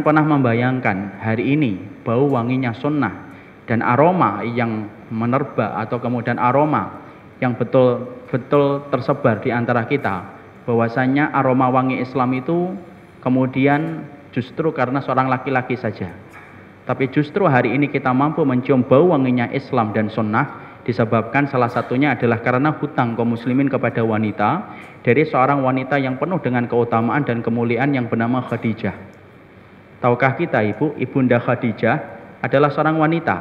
Jangan pernah membayangkan hari ini bau wanginya sunnah dan aroma yang menerba atau kemudian aroma yang betul-betul tersebar di antara kita bahwasanya aroma wangi Islam itu kemudian justru karena seorang laki-laki saja. Tapi justru hari ini kita mampu mencium bau wanginya Islam dan sunnah disebabkan salah satunya adalah karena hutang kaum muslimin kepada wanita dari seorang wanita yang penuh dengan keutamaan dan kemuliaan yang bernama Khadijah. Tahukah kita ibu, Ibunda Khadijah adalah seorang wanita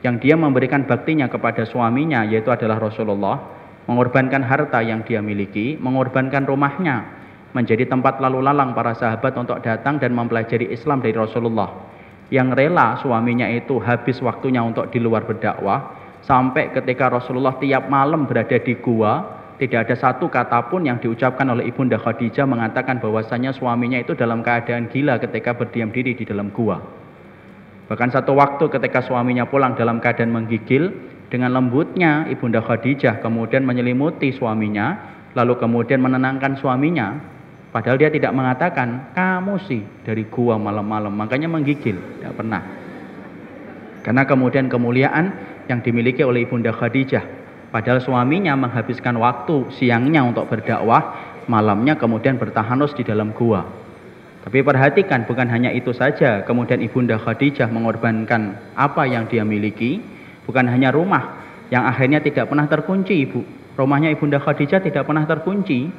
yang dia memberikan baktinya kepada suaminya yaitu adalah Rasulullah, mengorbankan harta yang dia miliki, mengorbankan rumahnya, menjadi tempat lalu lalang para sahabat untuk datang dan mempelajari Islam dari Rasulullah. Yang rela suaminya itu habis waktunya untuk di luar berdakwah sampai ketika Rasulullah tiap malam berada di gua tidak ada satu kata pun yang diucapkan oleh Ibunda Khadijah mengatakan bahwasanya suaminya itu dalam keadaan gila ketika berdiam diri di dalam gua. Bahkan satu waktu ketika suaminya pulang dalam keadaan menggigil, dengan lembutnya Ibunda Khadijah kemudian menyelimuti suaminya, lalu kemudian menenangkan suaminya. Padahal dia tidak mengatakan, kamu sih dari gua malam-malam, makanya menggigil, tidak pernah. Karena kemudian kemuliaan yang dimiliki oleh Ibunda Khadijah Padahal suaminya menghabiskan waktu siangnya untuk berdakwah, malamnya kemudian bertahanus di dalam gua. Tapi perhatikan bukan hanya itu saja, kemudian Ibunda Khadijah mengorbankan apa yang dia miliki, bukan hanya rumah yang akhirnya tidak pernah terkunci, Ibu. Rumahnya Ibunda Khadijah tidak pernah terkunci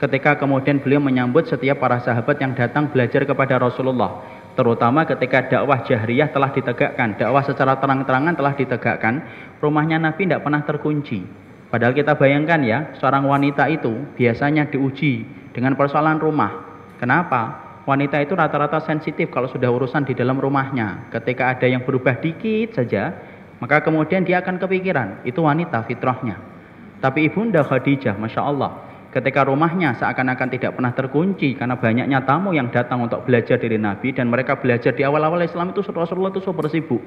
ketika kemudian beliau menyambut setiap para sahabat yang datang belajar kepada Rasulullah terutama ketika dakwah jahriyah telah ditegakkan, dakwah secara terang-terangan telah ditegakkan, rumahnya Nabi tidak pernah terkunci. Padahal kita bayangkan ya, seorang wanita itu biasanya diuji dengan persoalan rumah. Kenapa? Wanita itu rata-rata sensitif kalau sudah urusan di dalam rumahnya. Ketika ada yang berubah dikit saja, maka kemudian dia akan kepikiran. Itu wanita fitrahnya. Tapi ibunda Khadijah, masya Allah, ketika rumahnya seakan-akan tidak pernah terkunci karena banyaknya tamu yang datang untuk belajar dari Nabi dan mereka belajar di awal-awal Islam itu Rasulullah itu super sibuk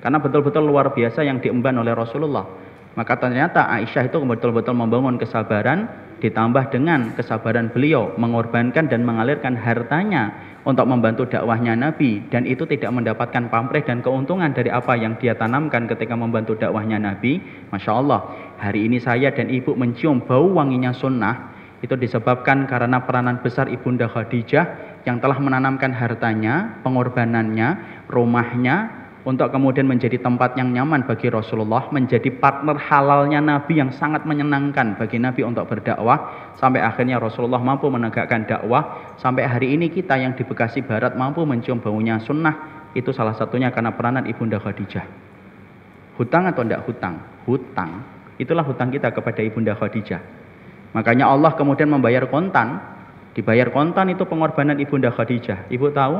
karena betul-betul luar biasa yang diemban oleh Rasulullah maka ternyata Aisyah itu betul-betul membangun kesabaran ditambah dengan kesabaran beliau mengorbankan dan mengalirkan hartanya untuk membantu dakwahnya Nabi dan itu tidak mendapatkan pamrih dan keuntungan dari apa yang dia tanamkan ketika membantu dakwahnya Nabi Masya Allah hari ini saya dan ibu mencium bau wanginya sunnah itu disebabkan karena peranan besar Ibunda Khadijah yang telah menanamkan hartanya, pengorbanannya, rumahnya untuk kemudian menjadi tempat yang nyaman bagi Rasulullah, menjadi partner halalnya Nabi yang sangat menyenangkan bagi Nabi untuk berdakwah sampai akhirnya Rasulullah mampu menegakkan dakwah sampai hari ini kita yang di Bekasi Barat mampu mencium baunya sunnah itu salah satunya karena peranan Ibunda Khadijah. Hutang atau tidak hutang? Hutang Itulah hutang kita kepada Ibunda Khadijah. Makanya Allah kemudian membayar kontan, dibayar kontan itu pengorbanan Ibunda Khadijah. Ibu tahu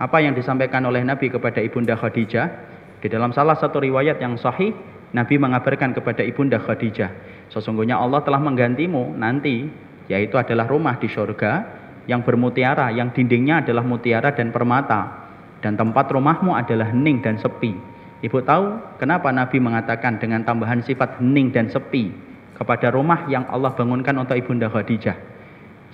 apa yang disampaikan oleh Nabi kepada Ibunda Khadijah? Di dalam salah satu riwayat yang sahih, Nabi mengabarkan kepada Ibunda Khadijah, sesungguhnya Allah telah menggantimu nanti, yaitu adalah rumah di surga yang bermutiara, yang dindingnya adalah mutiara dan permata, dan tempat rumahmu adalah hening dan sepi. Ibu tahu kenapa Nabi mengatakan dengan tambahan sifat hening dan sepi kepada rumah yang Allah bangunkan untuk Ibunda Khadijah.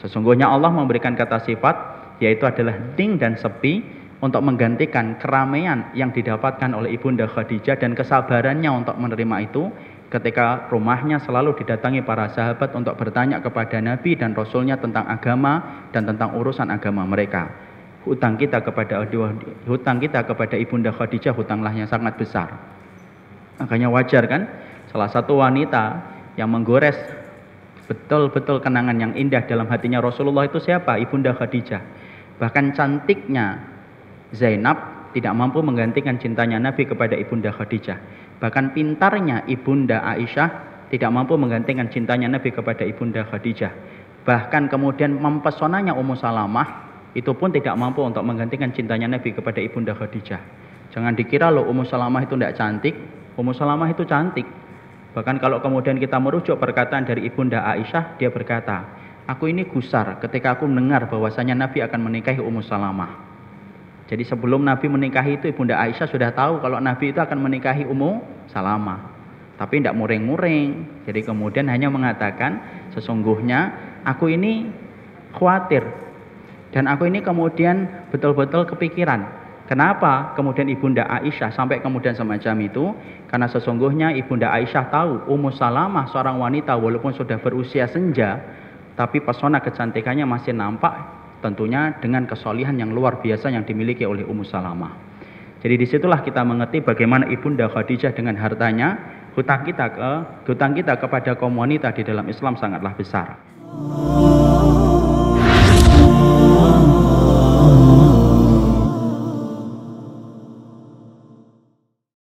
Sesungguhnya Allah memberikan kata sifat yaitu adalah hening dan sepi untuk menggantikan keramaian yang didapatkan oleh Ibunda Khadijah dan kesabarannya untuk menerima itu ketika rumahnya selalu didatangi para sahabat untuk bertanya kepada Nabi dan Rasulnya tentang agama dan tentang urusan agama mereka hutang kita kepada hutang kita kepada ibunda Khadijah hutanglah yang sangat besar. Makanya wajar kan salah satu wanita yang menggores betul-betul kenangan yang indah dalam hatinya Rasulullah itu siapa? Ibunda Khadijah. Bahkan cantiknya Zainab tidak mampu menggantikan cintanya Nabi kepada ibunda Khadijah. Bahkan pintarnya ibunda Aisyah tidak mampu menggantikan cintanya Nabi kepada ibunda Khadijah. Bahkan kemudian mempesonanya Ummu Salamah itu pun tidak mampu untuk menggantikan cintanya Nabi kepada Ibunda Khadijah. Jangan dikira loh Ummu Salamah itu tidak cantik, Ummu Salamah itu cantik. Bahkan kalau kemudian kita merujuk perkataan dari Ibunda Aisyah, dia berkata, Aku ini gusar ketika aku mendengar bahwasanya Nabi akan menikahi Ummu Salamah. Jadi sebelum Nabi menikahi itu Ibunda Aisyah sudah tahu kalau Nabi itu akan menikahi Ummu Salamah. Tapi tidak mureng-mureng. Jadi kemudian hanya mengatakan sesungguhnya aku ini khawatir dan aku ini kemudian betul-betul kepikiran. Kenapa kemudian Ibunda Aisyah sampai kemudian semacam itu? Karena sesungguhnya Ibunda Aisyah tahu Ummu Salamah seorang wanita walaupun sudah berusia senja, tapi pesona kecantikannya masih nampak tentunya dengan kesolihan yang luar biasa yang dimiliki oleh Ummu Salamah. Jadi disitulah kita mengerti bagaimana Ibunda Khadijah dengan hartanya, hutang kita ke hutang kita kepada komunitas di dalam Islam sangatlah besar. Oh.